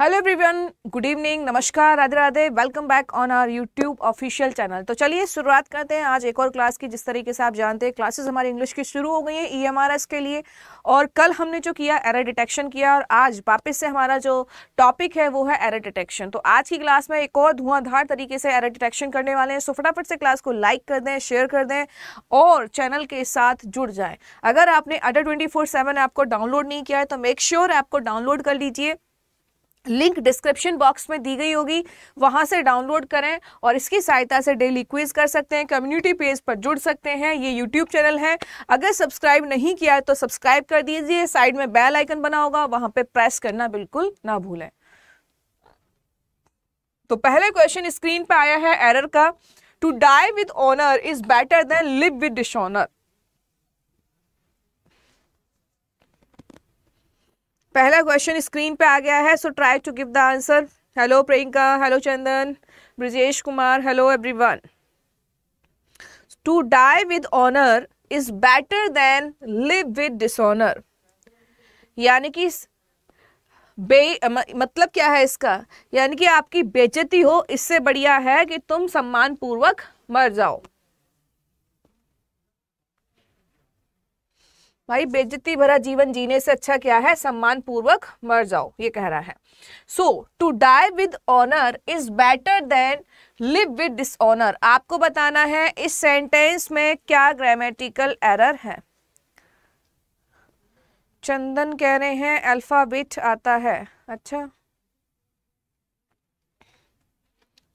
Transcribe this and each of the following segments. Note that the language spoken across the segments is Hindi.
हेलो एवरीवन गुड इवनिंग नमस्कार Radhe Radhe welcome back on our YouTube official channel तो चलिए शुरुआत करते हैं आज एक और क्लास की जिस तरीके से आप जानते हैं क्लासेस हमारी इंग्लिश की शुरू हो गई हैं ईएमआरएस e के लिए और कल हमने जो किया एरर डिटेक्शन किया और आज वापस से हमारा जो टॉपिक है वो है एरर डिटेक्शन तो आज की क्लास में एक और धुआंधार तरीके से एरर डिटेक्शन करने वाले हैं सो फटाफट से क्लास को लाइक कर दें शेयर कर दें और चैनल के साथ जुड़ जाएँ अगर आपने अडर ट्वेंटी फोर आपको डाउनलोड नहीं किया है तो मेक श्योर ऐप आपको डाउनलोड कर लीजिए लिंक डिस्क्रिप्शन बॉक्स में दी गई होगी वहां से डाउनलोड करें और इसकी सहायता से डेली क्विज कर सकते हैं कम्युनिटी पेज पर जुड़ सकते हैं ये यूट्यूब चैनल है अगर सब्सक्राइब नहीं किया है तो सब्सक्राइब कर दीजिए साइड में बेल आइकन बना होगा वहां पे प्रेस करना बिल्कुल ना भूलें तो पहले क्वेश्चन स्क्रीन पर आया है एरर का to die with honour is better than live with dishonour पहला क्वेश्चन स्क्रीन पे आ गया है so try to give the answer hello Priyanka hello Chandan Brajesh Kumar hello everyone to die with honour is better than live with dishonour यानी कि बे मतलब क्या है इसका यानी कि आपकी बेचती हो इससे बढ़िया है कि तुम सम्मान पूर्वक मर जाओ भाई बेजती भरा जीवन जीने से अच्छा क्या है सम्मान पूर्वक मर जाओ ये कह रहा है so to die with honour is better than live with dishonour आपको बताना है इस सेंटेंस में क्या ग्रामेटिकल एरर है चंदन कह रहे हैं अल्फाबेट आता है अच्छा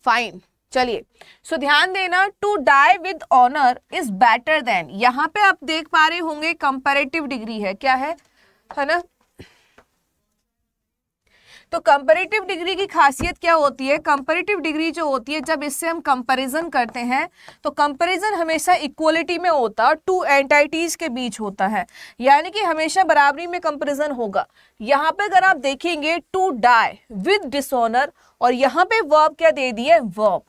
फाइन चलिए सो ध्यान देना to die with honour is better than यहां पे आप देख पा रहे होंगे कंपेरेटिव डिग्री है क्या है है ना तो कंपेरेटिव डिग्री की खासियत क्या होती है कंपेरेटिव डिग्री जो होती है जब इससे हम कंपैरिजन करते हैं तो कंपैरिजन हमेशा इक्वलिटी में होता है टू एंटाइटीज के बीच होता है यानी कि हमेशा बराबरी में कंपैरिजन होगा यहाँ पे अगर आप देखेंगे टू डाई विद डिसऑनर और यहाँ पे वर्ब क्या दे दिए वर्ब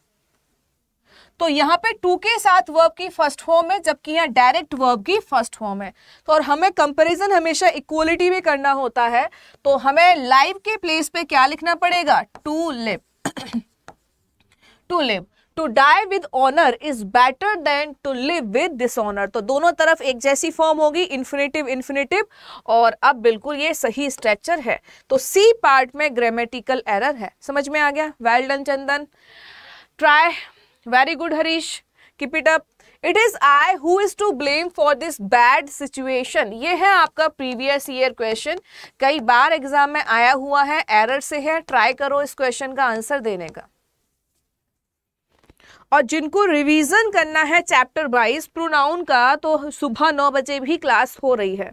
तो यहाँ पे टू के साथ वर्ब की फर्स्ट फॉर्म है जबकि यहाँ डायरेक्ट वर्ब की फर्स्ट फॉर्म है तो और हमें कंपैरिजन हमेशा इक्वलिटी में करना होता है तो हमें लाइव के प्लेस पे क्या लिखना पड़ेगा to live to live to die with honour is better than to live with dishonour तो दोनों तरफ एक जैसी फॉर्म होगी इन्फिनेटिव इन्फिनेटिव और अब बिल्कुल ये सही स्ट्रेचर है तो सी पार्ट में ग्रामेटिकल एरर है समझ में आ गया well done Chandan try very good Harish keep it up it is I who is to blame for this bad situation ये है आपका प्रीवियस ईयर क्वेश्चन कई बार एग्जाम में आया हुआ है एरर से है ट्राई करो इस क्वेश्चन का आंसर देने का और जिनको रिवीजन करना है चैप्टर वाइज प्रोनाउन का तो सुबह नौ बजे भी क्लास हो रही है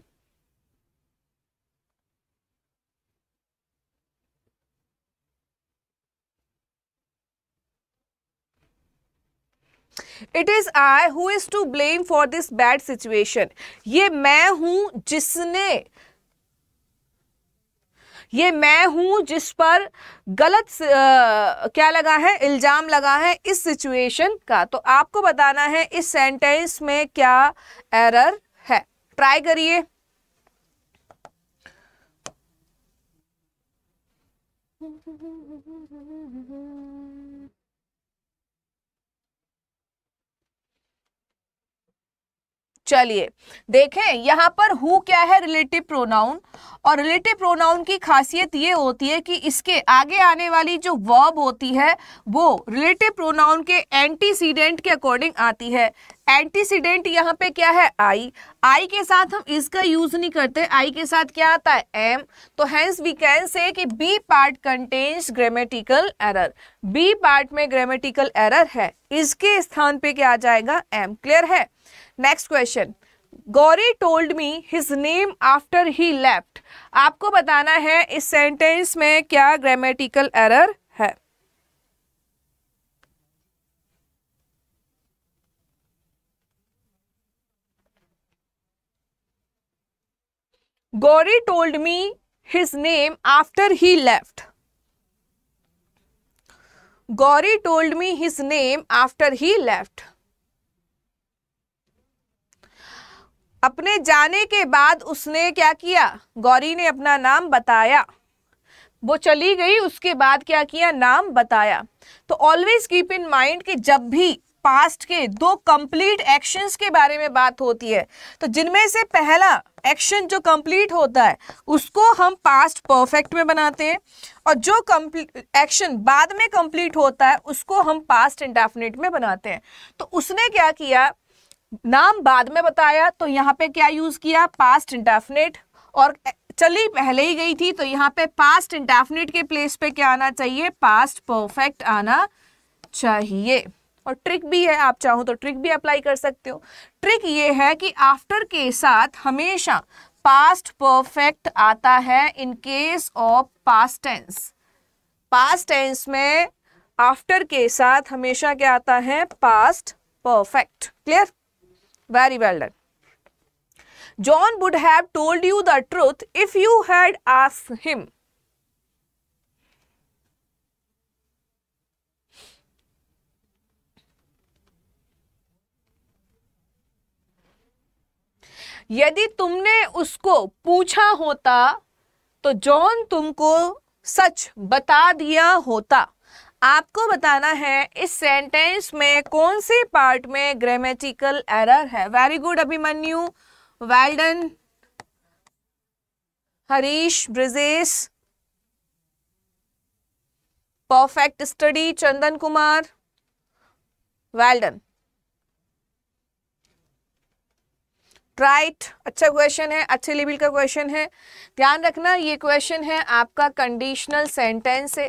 it is I who is to blame for this bad situation ये मैं हूं जिसने ये मैं हूं जिस पर गलत आ, क्या लगा है इल्ज़ाम लगा है इस सिचुएशन का तो आपको बताना है इस सेंटेंस में क्या एरर है ट्राई करिए चलिए देखें यहाँ पर हु क्या है रिलेटिव प्रोनाउन और रिलेटिव प्रोनाउन की खासियत ये होती है कि इसके आगे आने वाली जो वर्ब होती है वो रिलेटिव प्रोनाउन के एंटीसीडेंट के अकॉर्डिंग आती है एंटीसीडेंट यहाँ पे क्या है आई आई के साथ हम इसका यूज नहीं करते आई के साथ क्या आता है एम तो हैंस वी कैन से कि B part contains grammatical error B part में ग्रामेटिकल एरर है इसके स्थान पे क्या आ जाएगा एम क्लियर है next question Gauri told me his name after he left आपको बताना है इस सेंटेंस में क्या grammatical error Gauri told me his name after he left Gauri told me his name after he left अपने जाने के बाद उसने क्या किया गौरी ने अपना नाम बताया वो चली गई उसके बाद क्या किया नाम बताया तो ऑलवेज कीप इन माइंड कि जब भी पास्ट के दो कंप्लीट एक्शंस के बारे में बात होती है तो जिनमें से पहला एक्शन जो कंप्लीट होता है उसको हम पास्ट परफेक्ट में बनाते हैं और जो एक्शन बाद में कंप्लीट होता है उसको हम पास्ट इंडेफिनेट में बनाते हैं तो उसने क्या किया नाम बाद में बताया तो यहाँ पे क्या यूज़ किया पास्ट इंडेफिनेट और चली पहले ही गई थी तो यहाँ पे पास्ट इंडेफिनेट के प्लेस पे क्या आना चाहिए पास्ट परफेक्ट आना चाहिए और ट्रिक भी है आप चाहो तो ट्रिक भी अप्लाई कर सकते हो ट्रिक ये है कि आफ्टर के साथ हमेशा पास्ट परफेक्ट आता है in case of past tense past tense में आफ्टर के साथ हमेशा क्या आता है past perfect clear very well done John would have told you the truth if you had ask him यदि तुमने उसको पूछा होता तो जॉन तुमको सच बता दिया होता आपको बताना है इस सेंटेंस में कौन से पार्ट में ग्रामेटिकल एरर है very good Abhimanyu well done Harish Brijesh perfect study Chandan Kumar well done well tried अच्छा क्वेश्चन है अच्छे लेवल का क्वेश्चन है ध्यान रखना ये क्वेश्चन है आपका कंडीशनल सेंटेंस है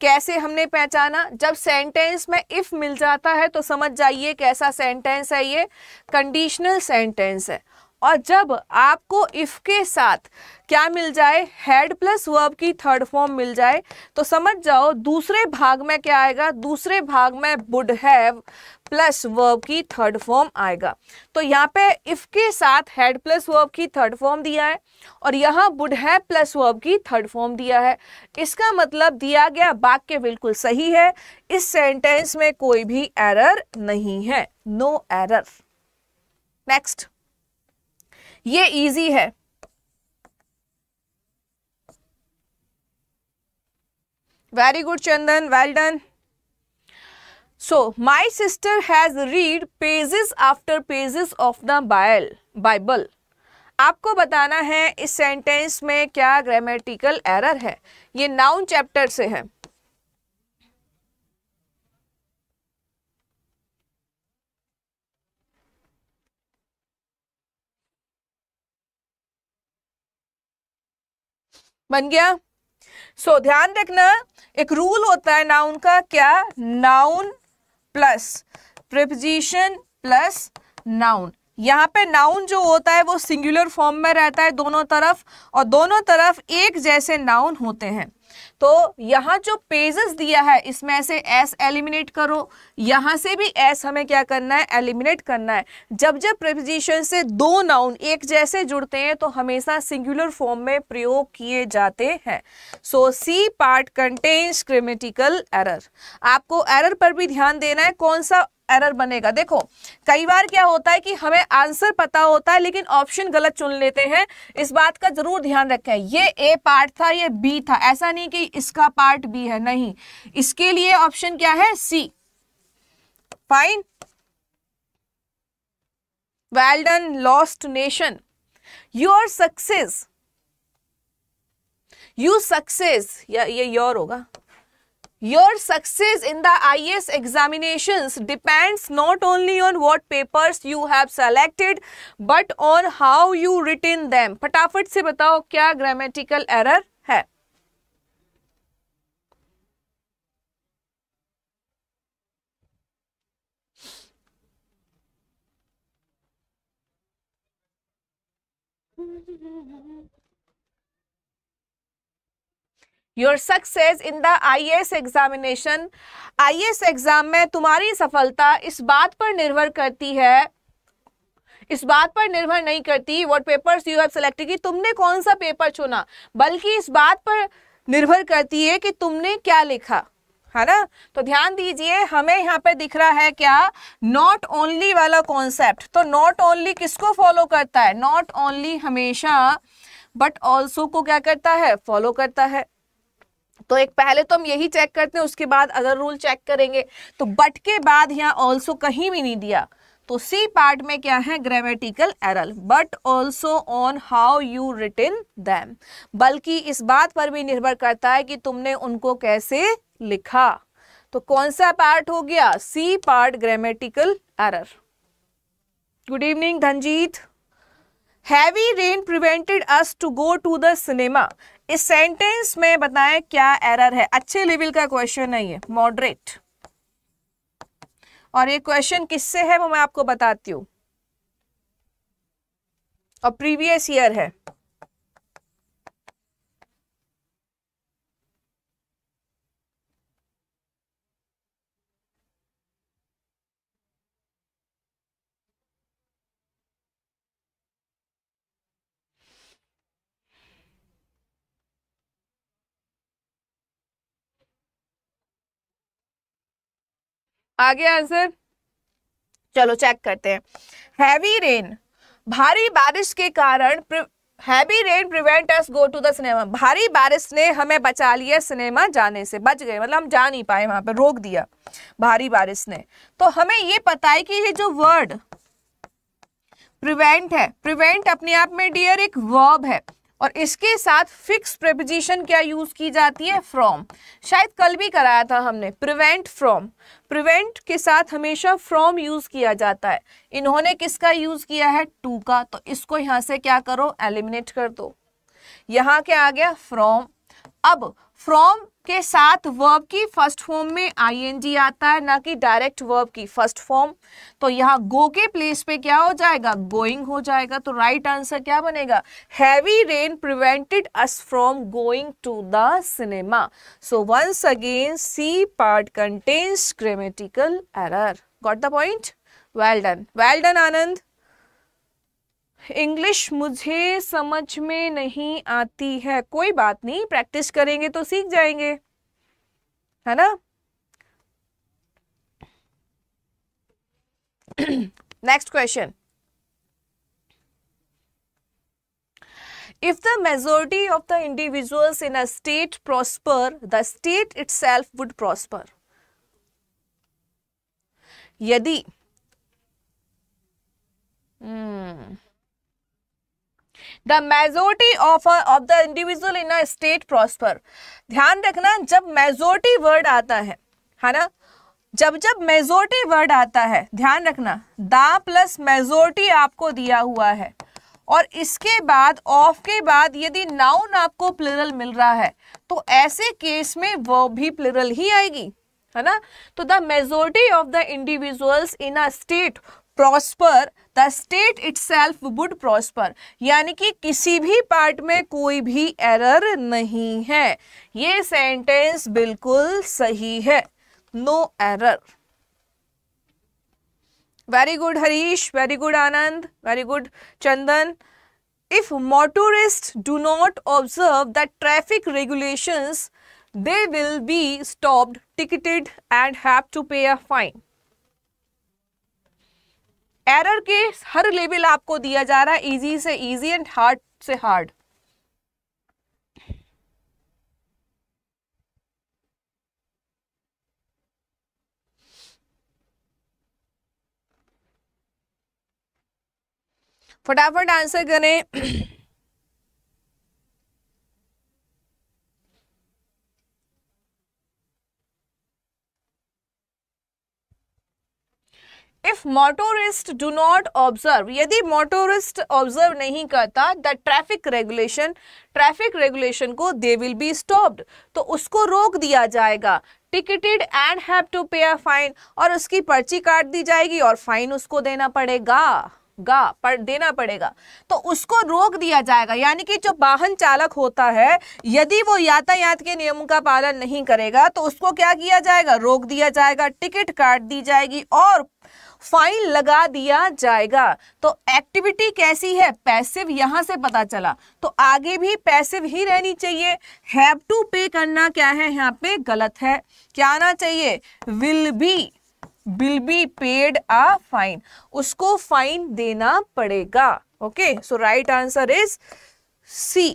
कैसे हमने पहचाना जब सेंटेंस में इफ मिल जाता है तो समझ जाइए कैसा सेंटेंस है ये कंडीशनल सेंटेंस है और जब आपको इफ के साथ क्या मिल जाए हेड प्लस वर्ब की थर्ड फॉर्म मिल जाए तो समझ जाओ दूसरे भाग में क्या आएगा दूसरे भाग में वुड हैव प्लस वर्ब की थर्ड फॉर्म आएगा तो यहाँ पे इफ के साथ हैड प्लस वर्ब की थर्ड फॉर्म दिया है और यहाँ वुड है प्लस वर्ब की थर्ड फॉर्म दिया है इसका मतलब दिया गया वाक्य बिल्कुल सही है इस सेंटेंस में कोई भी एरर नहीं है नो एरर नेक्स्ट ये इजी है very good Chandan well done So, my sister has read pages after pages of the Bible. आपको बताना है इस सेंटेंस में क्या ग्रामेटिकल एरर है ये नाउन चैप्टर से है बन गया सो so, ध्यान रखना एक रूल होता है नाउन का क्या noun plus preposition plus noun यहाँ पे नाउन जो होता है वो सिंगुलर फॉर्म में रहता है दोनों तरफ और दोनों तरफ एक जैसे नाउन होते हैं तो यहाँ जो पेजेस दिया है इसमें से एस एलिमिनेट करो यहाँ से भी एस हमें क्या करना है एलिमिनेट करना है जब जब प्रपोजिशन से दो नाउन एक जैसे जुड़ते हैं तो हमेशा सिंगुलर फॉर्म में प्रयोग किए जाते हैं so C part contains grammatical error आपको एरर पर भी ध्यान देना है कौन सा एरर बनेगा देखो कई बार क्या होता है कि हमें आंसर पता होता है लेकिन ऑप्शन गलत चुन लेते हैं इस बात का जरूर ध्यान रखें ये ए पार्ट था ये बी था ऐसा नहीं कि इसका पार्ट बी है नहीं इसके लिए ऑप्शन क्या है C fine well done lost nation your success you success या ये योर होगा Your success in the IS examinations depends not only on what papers you have selected but on how you written them. फटाफट से बताओ क्या grammatical error है your success in the I S examination I S exam में तुम्हारी सफलता इस बात पर निर्भर करती है इस बात पर निर्भर नहीं करती what papers you have selected कि तुमने कौन सा पेपर चुना बल्कि इस बात पर निर्भर करती है कि तुमने क्या लिखा है ना तो ध्यान दीजिए हमें यहाँ पे दिख रहा है क्या नॉट ओनली वाला कॉन्सेप्ट तो नॉट ओनली किसको फॉलो करता है नॉट ओनली हमेशा बट ऑल्सो को क्या करता है फॉलो करता है तो एक पहले तो हम यही चेक करते हैं उसके बाद अदर रूल चेक करेंगे तो बट के बाद यहाँ ऑल्सो कहीं भी नहीं दिया तो सी पार्ट में क्या है grammatical error but also on how you return them बल्कि इस बात पर भी निर्भर करता है कि तुमने उनको कैसे लिखा तो कौन सा पार्ट हो गया C part grammatical error good evening Dhanjeet heavy rain prevented us to go to the cinema इस सेंटेंस में बताएं क्या एरर है अच्छे लेवल का क्वेश्चन है ये मॉडरेट और ये क्वेश्चन किससे है वो मैं आपको बताती हूं और प्रीवियस ईयर है आगे आंसर चलो चेक करते हैं हैवी रेन भारी बारिश के कारण heavy rain prevent us go to the cinema भारी बारिश ने हमें बचा लिया सिनेमा जाने से बच गए मतलब हम जा नहीं पाए वहां पर रोक दिया भारी बारिश ने तो हमें ये पता है कि ये जो वर्ड प्रिवेंट है प्रिवेंट अपने आप में डियर एक वर्ब है और इसके साथ फिक्स प्रिपोजिशन क्या यूज की जाती है फ्रॉम शायद कल भी कराया था हमने प्रिवेंट फ्रॉम प्रिवेंट के साथ हमेशा फ्रॉम यूज किया जाता है इन्होंने किसका यूज किया है टू का तो इसको यहां से क्या करो एलिमिनेट कर दो यहाँ क्या आ गया फ्रॉम अब फ्रॉम के साथ वर्ब की फर्स्ट फॉर्म में आईएनजी आता है ना कि डायरेक्ट वर्ब की फर्स्ट फॉर्म तो यहाँ गो के प्लेस पे क्या हो जाएगा गोइंग हो जाएगा तो राइट right आंसर क्या बनेगा heavy rain prevented us from going to the cinema so once again C part contains grammatical error got the point well done well done Anand English मुझे समझ में नहीं आती है कोई बात नहीं प्रैक्टिस करेंगे तो सीख जाएंगे है ना next question if the majority of the individuals in a state prosper the state itself would prosper यदि hmm. The majority of of the individual in a state prosper ध्यान रखना जब मेजोरिटी वर्ड आता है है ना जब जब मेजोरिटी वर्ड आता है ध्यान रखना द प्लस मेजोरिटी आपको दिया हुआ है और इसके बाद ऑफ के बाद यदि नाउन आपको प्लरल मिल रहा है तो ऐसे केस में वो भी प्लरल ही आएगी है ना तो the majority of the individuals in a state prosper the state itself would prosper यानी कि किसी भी पार्ट में कोई भी एरर नहीं है ये सेंटेंस बिल्कुल सही है no error very good Harish very good Anand very good Chandan if motorist do not observe the traffic regulations they will be stopped ticketed and have to pay a fine error के हर लेवल आपको दिया जा रहा है इजी से इजी एंड हार्ड से हार्ड फटाफट आंसर करें मोटोरिस्ट डू नॉट ऑब्जर्व यदि मोटोरिस्ट ऑब्जर्व नहीं करता the traffic regulation traffic regulation को दे विल बी स्टॉप्ड तो उसको रोक दिया जाएगा ticketed and have to pay a fine और उसकी पर्ची काट दी जाएगी और फाइन उसको देना पड़ेगा गा पर देना पड़ेगा तो उसको रोक दिया जाएगा यानी कि जो वाहन चालक होता है यदि वो यातायात के नियमों का पालन नहीं करेगा तो उसको क्या किया जाएगा रोक दिया जाएगा टिकट काट दी जाएगी और फाइन लगा दिया जाएगा तो एक्टिविटी कैसी है पैसिव यहां से पता चला तो आगे भी पैसिव ही रहनी चाहिए हैव टू पे करना क्या है यहाँ पे गलत है क्या आना चाहिए will be will be paid a fine उसको फाइन देना पड़ेगा okay so right answer is C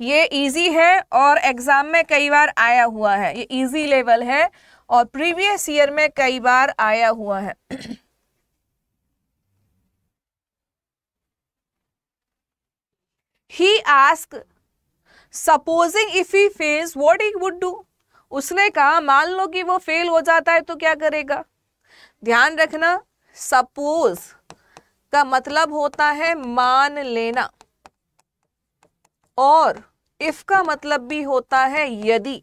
ये इजी है और एग्जाम में कई बार आया हुआ है ये इजी लेवल है और प्रीवियस ईयर में कई बार आया हुआ है he ask supposing if he fails what he would do उसने कहा मान लो कि वो फेल हो जाता है तो क्या करेगा ध्यान रखना सपोज का मतलब होता है मान लेना और इफ का मतलब भी होता है यदि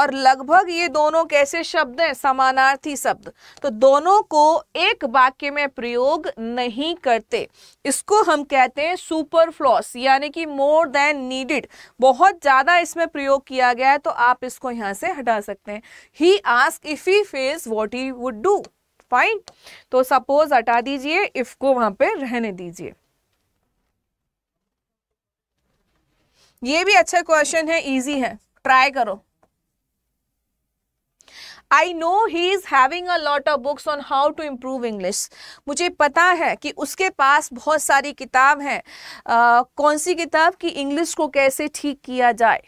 और लगभग ये दोनों कैसे शब्द हैं समानार्थी शब्द तो दोनों को एक वाक्य में प्रयोग नहीं करते इसको हम कहते हैं सुपर फ्लॉस यानी कि मोर देन नीडेड बहुत ज़्यादा इसमें प्रयोग किया गया है तो आप इसको यहाँ से हटा सकते हैं he ask if he face what he would do fine तो सपोज हटा दीजिए इफ को वहां पे रहने दीजिए ये भी अच्छा क्वेश्चन है इजी है ट्राई करो I know he is having a lot of books on how to improve English मुझे पता है कि उसके पास बहुत सारी किताब हैं कौन सी किताब की इंग्लिश को कैसे ठीक किया जाए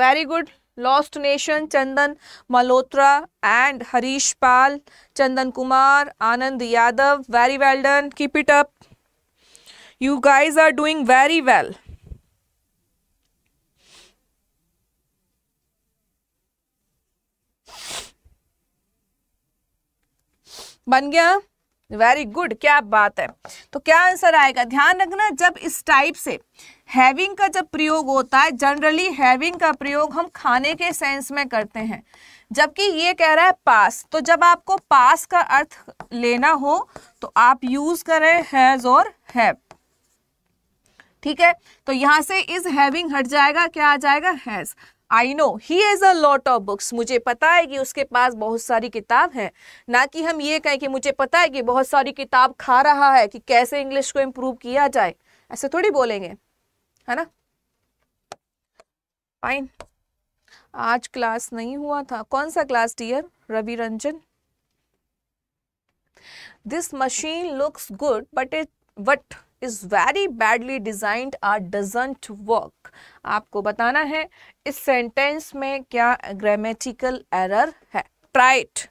very good lost nation Chandan Malhotra and Harish Pal Chandan Kumar Anand Yadav very well done keep it up you guys are doing very well बन गया वेरी गुड क्या बात है तो क्या आंसर आएगा ध्यान रखना जब इस टाइप से हैविंग का जब प्रयोग होता है जनरली हैविंग का प्रयोग हम खाने के सेंस में करते हैं जबकि ये कह रहा है पास तो जब आपको पास का अर्थ लेना हो तो आप यूज करें हैज और हैव ठीक है तो यहां से इज हैविंग हट जाएगा क्या आ जाएगा has I know he as a lot of books मुझे पता है कि उसके पास बहुत सारी किताब है ना कि हम ये कहें कि मुझे पता है कि बहुत सारी किताब खा रहा है कि कैसे इंग्लिश को इम्प्रूव किया जाए ऐसे थोड़ी बोलेंगे है ना फाइन आज क्लास नहीं हुआ था कौन सा class dear Ravi Ranjan this machine looks good but it what is very badly designed or doesn't work आपको बताना है इस सेंटेंस में क्या ग्रामेटिकल एरर है ट्राइट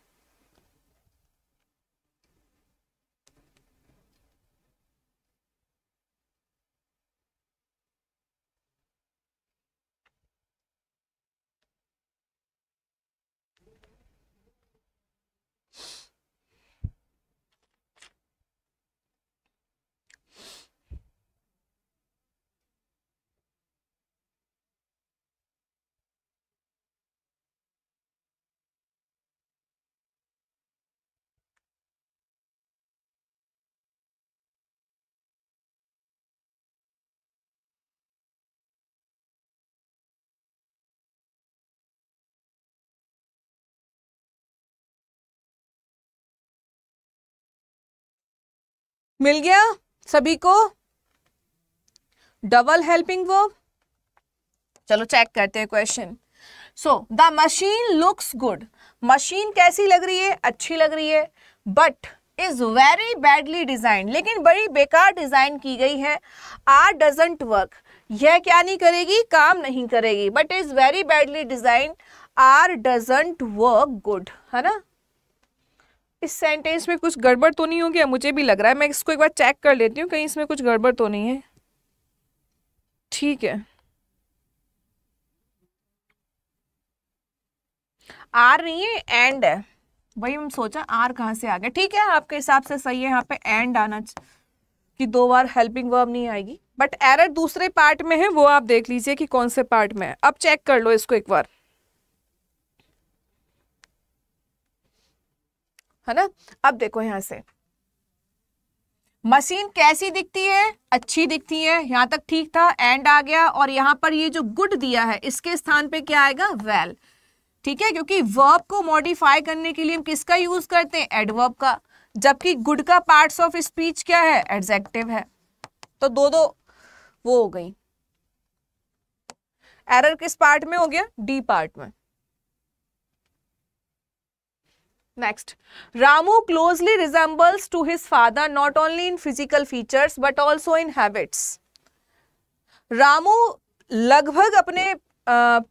मिल गया सभी को डबल हेल्पिंग वर्ब चलो चेक करते हैं question so the machine looks good machine कैसी लग रही है अच्छी लग रही है but is very badly design लेकिन बड़ी बेकार डिजाइन की गई है आर डजेंट वर्क यह क्या नहीं करेगी काम नहीं करेगी but is very badly design or doesn't work good है ना इस सेंटेंस में कुछ गड़बड़ तो नहीं हो गया मुझे भी लग रहा है मैं इसको एक बार चेक कर लेती हूँ कहीं इसमें कुछ गड़बड़ तो नहीं है ठीक है आर नहीं है एंड है वही हम सोचा आर कहाँ से आ गया ठीक है आपके हिसाब से सही है यहाँ पे एंड आना कि दो बार हेल्पिंग वर्ब नहीं आएगी बट एरर दूसरे पार्ट में है वो आप देख लीजिए कि कौन से पार्ट में है अब चेक कर लो इसको एक बार है ना अब देखो यहां से मशीन कैसी दिखती है अच्छी दिखती है यहां तक ठीक था एंड आ गया और यहां पर ये जो गुड दिया है इसके स्थान पे क्या आएगा वेल well. ठीक है क्योंकि वर्ब को मॉडिफाई करने के लिए हम किसका यूज करते हैं एडवर्ब का जबकि गुड का पार्ट्स ऑफ स्पीच क्या है एडजेक्टिव है तो दो दो वो हो गई एरर किस पार्ट में हो गया डी पार्ट में next Ramu closely resembles to his father not only in physical features but also in habits Ramu लगभग अपने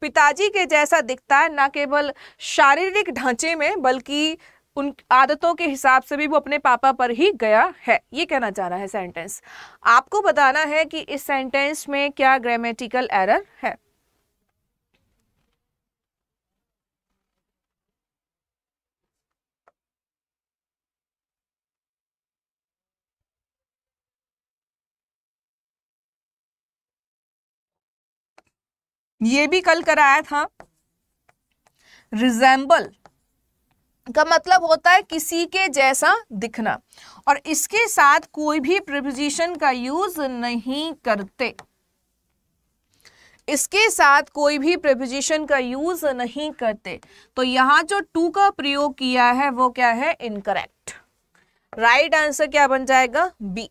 पिताजी के जैसा दिखता है ना केवल शारीरिक ढांचे में बल्कि उन आदतों के हिसाब से भी वो अपने पापा पर ही गया है ये कहना चाह रहा है सेंटेंस आपको बताना है कि इस सेंटेंस में क्या ग्रामेटिकल एरर है ये भी कल कराया था रिजेंबल का मतलब होता है किसी के जैसा दिखना और इसके साथ कोई भी प्रिपोजिशन का यूज नहीं करते इसके साथ कोई भी प्रिपोजिशन का यूज नहीं करते तो यहां जो टू का प्रयोग किया है वो क्या है इनकरेक्ट राइट आंसर क्या बन जाएगा बी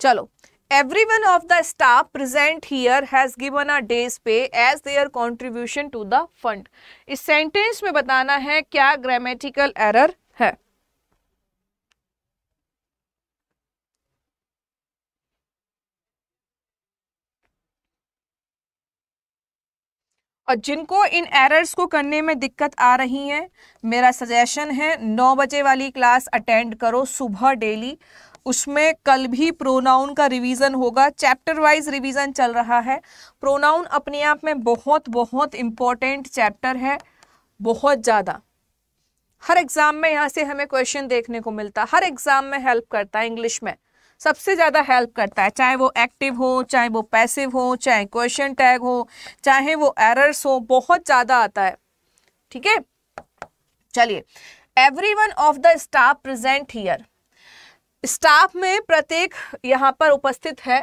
चलो every one of the staff present here has given a day's pay as their contribution to the fund इस सेंटेंस में बताना है क्या ग्रामेटिकल एरर है और जिनको इन एरर्स को करने में दिक्कत आ रही है मेरा सजेशन है नौ बजे वाली क्लास अटेंड करो सुबह डेली उसमें कल भी प्रोनाउन का रिवीजन होगा चैप्टर वाइज रिवीजन चल रहा है प्रोनाउन अपने आप में बहुत बहुत इंपॉर्टेंट चैप्टर है बहुत ज़्यादा हर एग्ज़ाम में यहाँ से हमें क्वेश्चन देखने को मिलता है हर एग्ज़ाम में हेल्प करता है इंग्लिश में सबसे ज़्यादा हेल्प करता है चाहे वो एक्टिव हो चाहे वो पैसिव हो चाहे क्वेश्चन टैग हो चाहे वो एरर्स हो बहुत ज़्यादा आता है ठीक है चलिए every one of the staff present here staff में प्रत्येक यहाँ पर उपस्थित है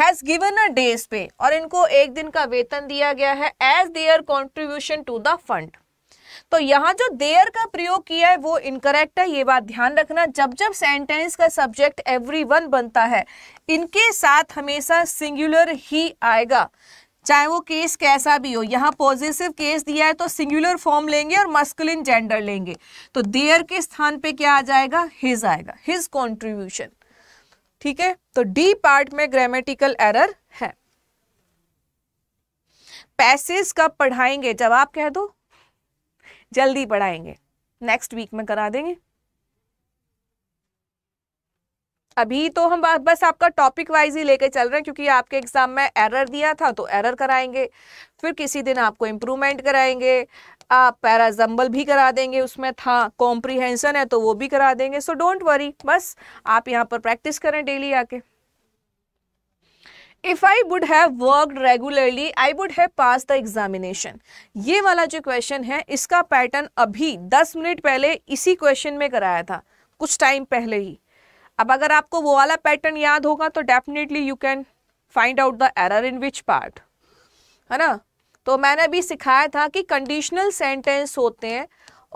हैज़ गिवन अ डेज पे और इनको एक दिन का वेतन दिया गया है as their contribution to the fund तो यहाँ जो देयर का प्रयोग किया है वो इनकरेक्ट है ये बात ध्यान रखना जब जब सेंटेंस का सब्जेक्ट एवरी वन बनता है इनके साथ हमेशा सिंगुलर ही आएगा चाहे वो केस कैसा भी हो यहाँ पॉजिटिव केस दिया है तो सिंगुलर फॉर्म लेंगे और मस्कुलिन जेंडर लेंगे तो देयर के स्थान पे क्या आ जाएगा हिज आएगा हिज कॉन्ट्रीब्यूशन ठीक है तो डी पार्ट में ग्रामेटिकल एरर है पैसेज कब पढ़ाएंगे जब आप कह दो जल्दी पढ़ाएंगे नेक्स्ट वीक में करा देंगे अभी तो हम बस आपका टॉपिक वाइज ही लेके चल रहे हैं क्योंकि आपके एग्जाम में एरर दिया था तो एरर कराएंगे फिर किसी दिन आपको इम्प्रूवमेंट कराएंगे आप पैराजम्बल भी करा देंगे उसमें था कॉम्प्रीहेंशन है तो वो भी करा देंगे सो डोंट वरी बस आप यहाँ पर प्रैक्टिस करें डेली आके if I would have worked regularly, I would have passed the examination ये वाला जो क्वेश्चन है इसका पैटर्न अभी 10 मिनट पहले इसी क्वेश्चन में कराया था कुछ टाइम पहले ही अब अगर आपको वो वाला पैटर्न याद होगा तो definitely you can find out the error in which part है ना तो मैंने अभी सिखाया था कि कंडीशनल सेंटेंस होते हैं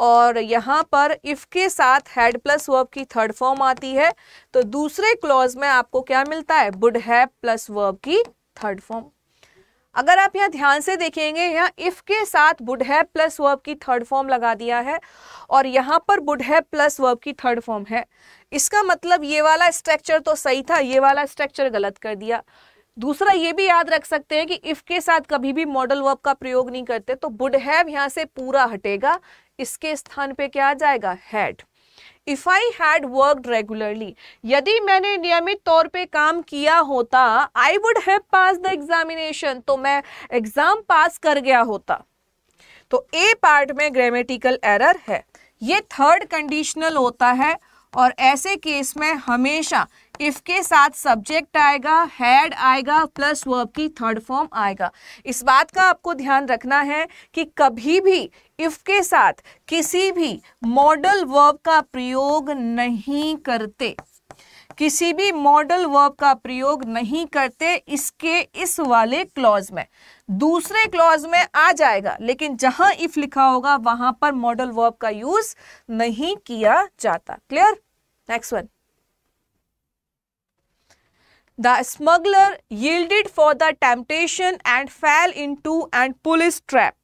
और यहाँ पर इफ़ के साथ हैड प्लस वर्ब की थर्ड फॉर्म आती है तो दूसरे क्लॉज में आपको क्या मिलता है बुड हैव प्लस वर्ब की थर्ड फॉर्म अगर आप यहाँ ध्यान से देखेंगे यहाँ इफ़ के साथ बुड है प्लस वर्ब की थर्ड फॉर्म लगा दिया है और यहाँ पर बुड है प्लस वर्ब की थर्ड फॉर्म है इसका मतलब ये वाला स्ट्रक्चर तो सही था ये वाला स्ट्रक्चर गलत कर दिया दूसरा ये भी याद रख सकते हैं कि इफ़ के साथ कभी भी मॉडल वर्ब का प्रयोग नहीं करते तो बुड हैव यहाँ से पूरा हटेगा इसके स्थान पे क्या आ जाएगा had if I had work regularly यदि मैंने नियमित तौर पे काम किया होता I would have pass the examination तो मैं एग्ज़ाम पास कर गया होता तो ए पार्ट में ग्रामेटिकल एरर है ये थर्ड कंडीशनल होता है और ऐसे केस में हमेशा इफ के साथ सब्जेक्ट आएगा हैड आएगा प्लस वर्ब की थर्ड फॉर्म आएगा इस बात का आपको ध्यान रखना है कि कभी भी इफ के साथ किसी भी मॉडल वर्ब का प्रयोग नहीं करते किसी भी मॉडल वर्ब का प्रयोग नहीं करते इसके इस वाले क्लॉज में दूसरे क्लॉज में आ जाएगा लेकिन जहां इफ लिखा होगा वहां पर मॉडल वर्ब का यूज नहीं किया जाता clear next one the smuggler yielded the the and fell into and police trap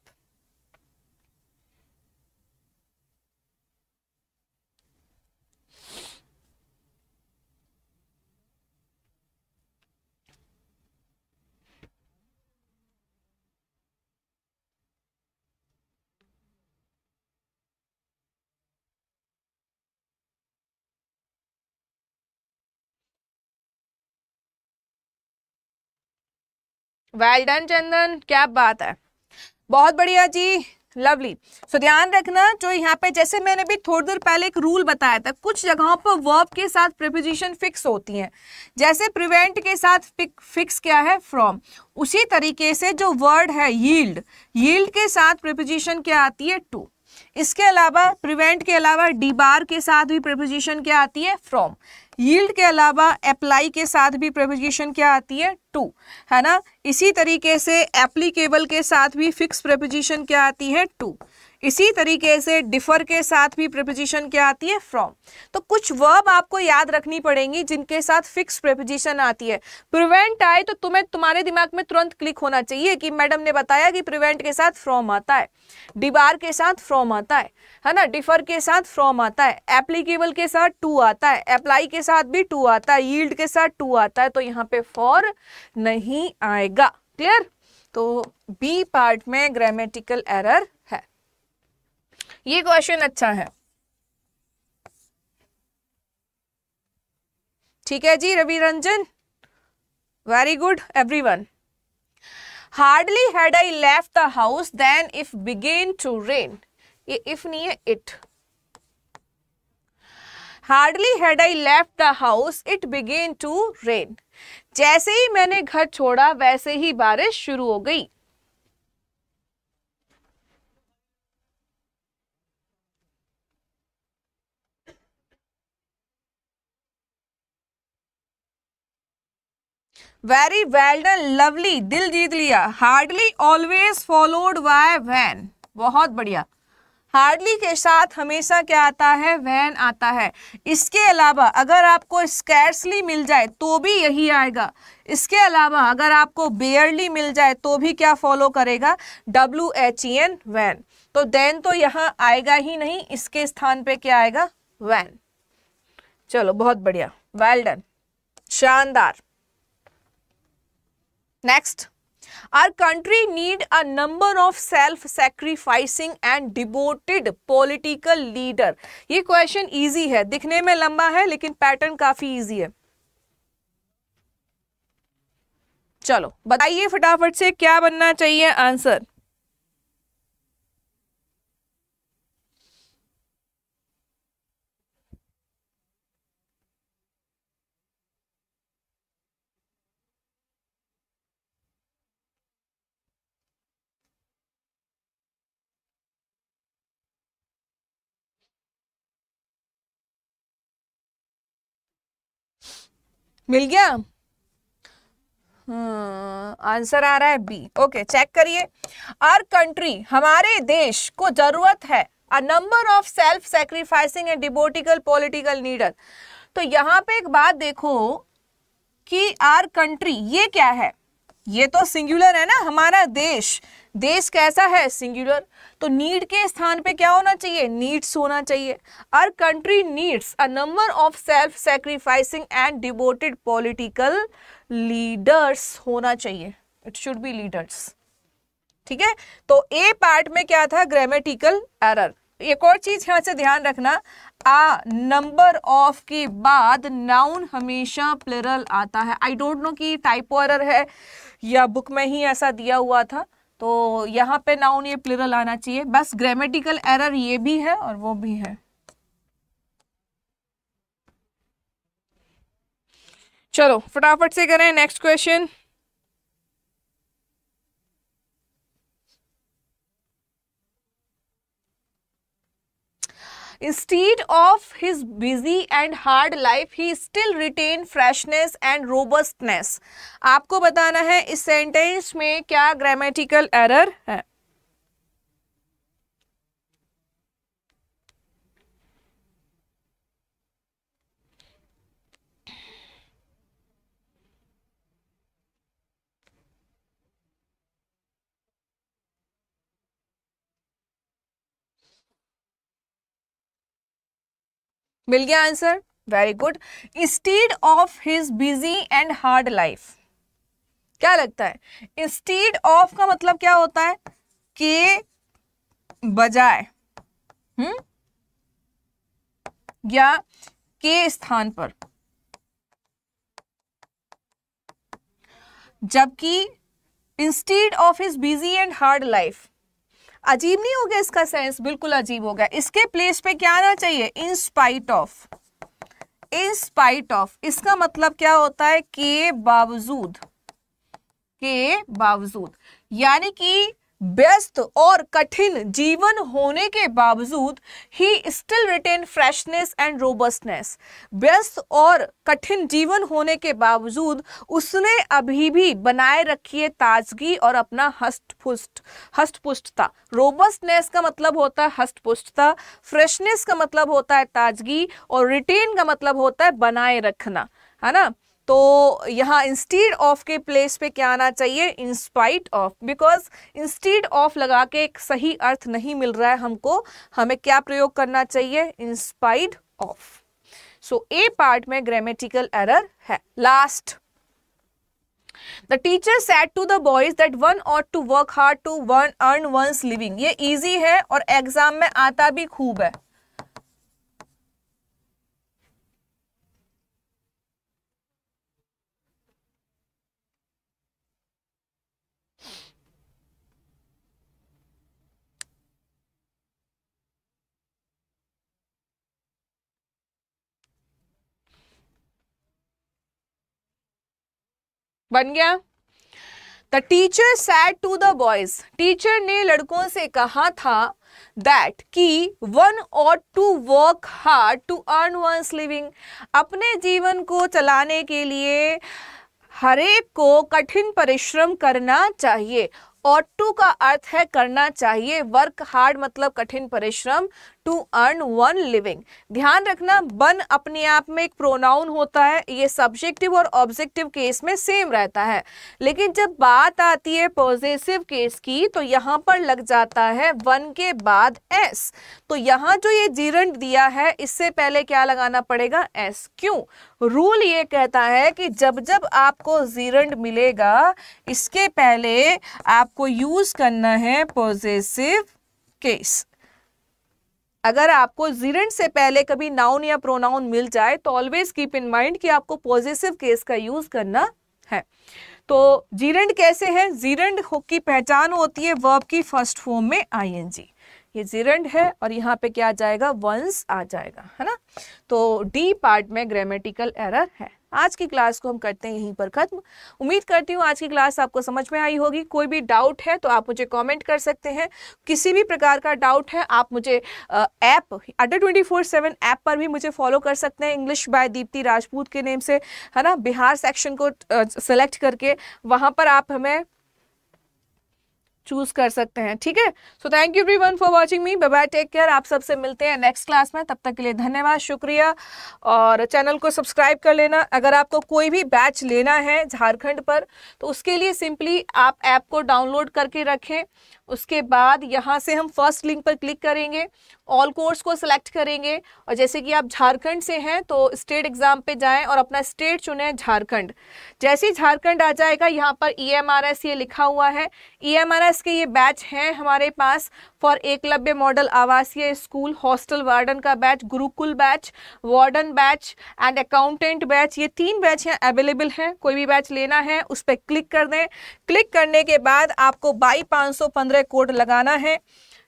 well done Chandan क्या बात है बहुत बढ़िया जी लवली सो so, ध्यान रखना जो यहाँ पे जैसे मैंने भी थोड़ी देर पहले एक रूल बताया था कुछ जगहों पर वर्ब के साथ प्रिपोजिशन फिक्स होती हैं जैसे प्रिवेंट के साथ फिक्स क्या है फ्रॉम उसी तरीके से जो वर्ड है यील्ड यील्ड के साथ प्रिपोजिशन क्या आती है टू इसके अलावा प्रिवेंट के अलावा डी बार के साथ भी प्रिपोजिशन क्या आती है फ्रॉम यील्ड के अलावा अप्लाई के साथ भी प्रपोजिशन क्या आती है टू है ना इसी तरीके से एप्लीकेबल के साथ भी फिक्स प्रपोजिशन क्या आती है टू इसी तरीके से डिफर के साथ भी प्रिपोजिशन क्या आती है फ्रॉम तो कुछ वर्ब आपको याद रखनी पड़ेंगी जिनके साथ फिक्स प्रिपोजिशन आती है प्रिवेंट आए तो तुम्हें तुम्हारे दिमाग में तुरंत क्लिक होना चाहिए कि मैडम ने बताया कि प्रिवेंट के साथ फ्रॉम आता है डिबार के साथ फ्रॉम आता है है ना डिफर के साथ फ्रॉम आता है एप्लीकेबल के साथ टू आता है अप्लाई के साथ भी टू आता है यील्ड के साथ टू आता है तो यहाँ पे फॉर नहीं आएगा क्लियर तो बी पार्ट में ग्रामेटिकल एरर ये क्वेश्चन अच्छा है ठीक है जी Ravi Ranjan very good everyone hardly had I left the house then if began to rain ये इफ नहीं है it hardly had I left the house it began to rain जैसे ही मैंने घर छोड़ा वैसे ही बारिश शुरू हो गई वेरी वेल डन लवली दिल जीत लिया hardly always followed by when बहुत बढ़िया हार्डली के साथ हमेशा क्या आता है वैन आता है इसके अलावा अगर आपको स्कैर्सली मिल जाए तो भी यही आएगा इसके अलावा अगर आपको बेयरली मिल जाए तो भी क्या फॉलो करेगा W H E N when तो देन तो यहाँ आएगा ही नहीं इसके स्थान पे क्या आएगा वैन चलो बहुत बढ़िया वेल डन शानदार next our country need a number of self sacrificing and डिबोटेड पोलिटिकल लीडर ये क्वेश्चन ईजी है दिखने में लंबा है लेकिन पैटर्न काफी इजी है चलो बताइए फटाफट से क्या बनना चाहिए आंसर मिल गया आंसर हाँ, आ रहा है बी ओके चेक करिए आर कंट्री हमारे देश को जरूरत है a number of self sacrificing and डिबोटिकल पॉलिटिकल लीडर तो यहाँ पे एक बात देखो कि आर कंट्री ये क्या है ये तो सिंगुलर है ना हमारा देश देश कैसा है सिंगुलर तो नीड के स्थान पे क्या होना चाहिए नीड्स होना चाहिए our country needs a number of self sacrificing and devoted political leaders होना चाहिए इट शुड बी लीडर्स ठीक है तो ए पार्ट में क्या था ग्रामेटिकल एरर एक और चीज यहां से ध्यान रखना आ नंबर ऑफ के बाद नाउन हमेशा प्लरल आता है आई डोंट नो कि टाइपो एरर है या बुक में ही ऐसा दिया हुआ था तो यहाँ पे नाउन ये प्लेरल आना चाहिए बस ग्रामेटिकल एरर ये भी है और वो भी है चलो फटाफट से करें next question Instead of his busy and hard life, he still retain freshness and robustness. आपको बताना है इस सेंटेंस में क्या ग्रामेटिकल एरर है मिल गया answer very good stead of his busy and hard life क्या लगता है स्टीड ऑफ का मतलब क्या होता है के बजाय हम्म या के स्थान पर जबकि instead of his busy and hard life अजीब नहीं हो गया इसका सेंस बिल्कुल अजीब हो गया इसके प्लेस पे क्या आना चाहिए in spite of in spite of इसका मतलब क्या होता है के बावजूद के बावजूद यानी कि व्यस्त और कठिन जीवन होने के बावजूद he still retain freshness and robustness व्यस्त और कठिन जीवन होने के बावजूद उसने अभी भी बनाए रखी है ताजगी और अपना हस्तपुष्ट हस्तपुष्टता रोबस्टनेस का मतलब होता है हस्तपुष्टता फ्रेशनेस का मतलब होता है ताजगी और रिटेन का मतलब होता है बनाए रखना है ना तो यहाँ इंस्टीड ऑफ के प्लेस पे क्या आना चाहिए in spite of because instead of लगा के एक सही अर्थ नहीं मिल रहा है हमको हमें क्या प्रयोग करना चाहिए in spite of so A part में ग्रामेटिकल एरर है last the teacher said to the boys that one ought to work hard to one earn one's living ये इजी है और एग्जाम में आता भी खूब है बन गया the teacher said to the boys teacher ने लड़कों से कहा था दैट कि one ought to work hard to earn one living अपने जीवन को चलाने के लिए हरेक को कठिन परिश्रम करना चाहिए और टू का अर्थ है करना चाहिए वर्क हार्ड मतलब कठिन परिश्रम टू अर्न वन लिविंग ध्यान रखना बन अपने आप में एक प्रोनाउन होता है ये सब्जेक्टिव और ऑब्जेक्टिव केस में सेम रहता है लेकिन जब बात आती है पॉजिटिव केस की तो यहाँ पर लग जाता है वन के बाद एस तो यहाँ जो ये जीरंट दिया है इससे पहले क्या लगाना पड़ेगा एस क्यों रूल ये कहता है कि जब जब आपको जीरंट मिलेगा इसके पहले आपको यूज करना है पॉजिटिव केस अगर आपको जीरेंट से पहले कभी नाउन या प्रोनाउन मिल जाए तो ऑलवेज कीप इन माइंड कि आपको पॉजिटिव केस का यूज करना है तो जीरेंट कैसे है जीरेंट की पहचान होती है वर्ब की फर्स्ट फॉर्म में आईएनजी ये जीरेंट है और यहाँ पे क्या आ जाएगा वंस आ जाएगा है ना तो डी पार्ट में ग्रामेटिकल एरर है आज की क्लास को हम करते हैं यहीं पर खत्म उम्मीद करती हूँ आज की क्लास आपको समझ में आई होगी कोई भी डाउट है तो आप मुझे कमेंट कर सकते हैं किसी भी प्रकार का डाउट है आप मुझे ऐप अड्डा ट्वेंटी फोर सेवन ऐप पर भी मुझे फॉलो कर सकते हैं इंग्लिश बाय दीप्ति राजपूत के नेम से है ना बिहार सेक्शन को सेलेक्ट करके वहाँ पर आप हमें चूज कर सकते हैं ठीक है so thank you everyone for watching me bye bye take care आप सबसे मिलते हैं नेक्स्ट क्लास में तब तक के लिए धन्यवाद शुक्रिया और चैनल को सब्सक्राइब कर लेना अगर आपको कोई भी बैच लेना है झारखंड पर तो उसके लिए सिंपली आप ऐप को डाउनलोड करके रखें उसके बाद यहाँ से हम फर्स्ट लिंक पर क्लिक करेंगे ऑल कोर्स को सिलेक्ट करेंगे और जैसे कि आप झारखंड से हैं तो स्टेट एग्ज़ाम पे जाएं और अपना स्टेट चुनें झारखंड जैसे ही झारखंड आ जाएगा यहाँ पर ईएमआरएस e ये लिखा हुआ है ईएमआरएस e के ये बैच हैं हमारे पास फॉर एकलव्य मॉडल आवासीय स्कूल हॉस्टल वार्डन का batch Gurukul batch warden batch and accountant batch ये तीन बैच यहाँ अवेलेबल हैं कोई भी बैच लेना है उस पर क्लिक कर दें क्लिक करने के बाद आपको बाई पाँच है कोड लगाना है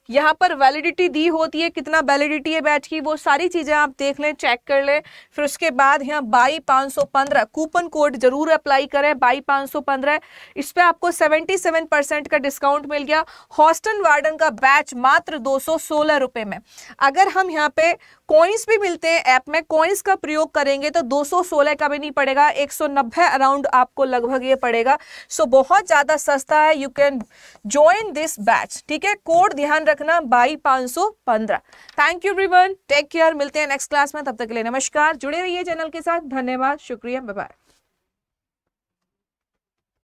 यहाँ पर वैलिडिटी दी होती है कितना वैलिडिटी है बैच की वो सारी चीज़ें आप देख लें चेक कर लें फिर उसके बाद यहाँ बाई पाँच सौ पंद्रह कूपन कोड जरूर अप्लाई करें बाई पाँच सौ पंद्रह इस पर आपको सेवेंटी सेवन परसेंट का डिस्काउंट मिल गया हॉस्टन वार्डन का बैच मात्र दो सौ सोलह रुपये में अगर हम यहाँ पे कॉइन्स भी मिलते हैं ऐप में कॉइन्स का प्रयोग करेंगे तो 216 का भी नहीं पड़ेगा 190 अराउंड आपको लगभग ये पड़ेगा सो so, बहुत ज़्यादा सस्ता है you can join this batch ठीक है कोड ध्यान रखना बाई पाँच thank you everyone take care मिलते हैं नेक्स्ट क्लास में तब तक के लिए नमस्कार जुड़े रहिए चैनल के साथ धन्यवाद शुक्रिया बाय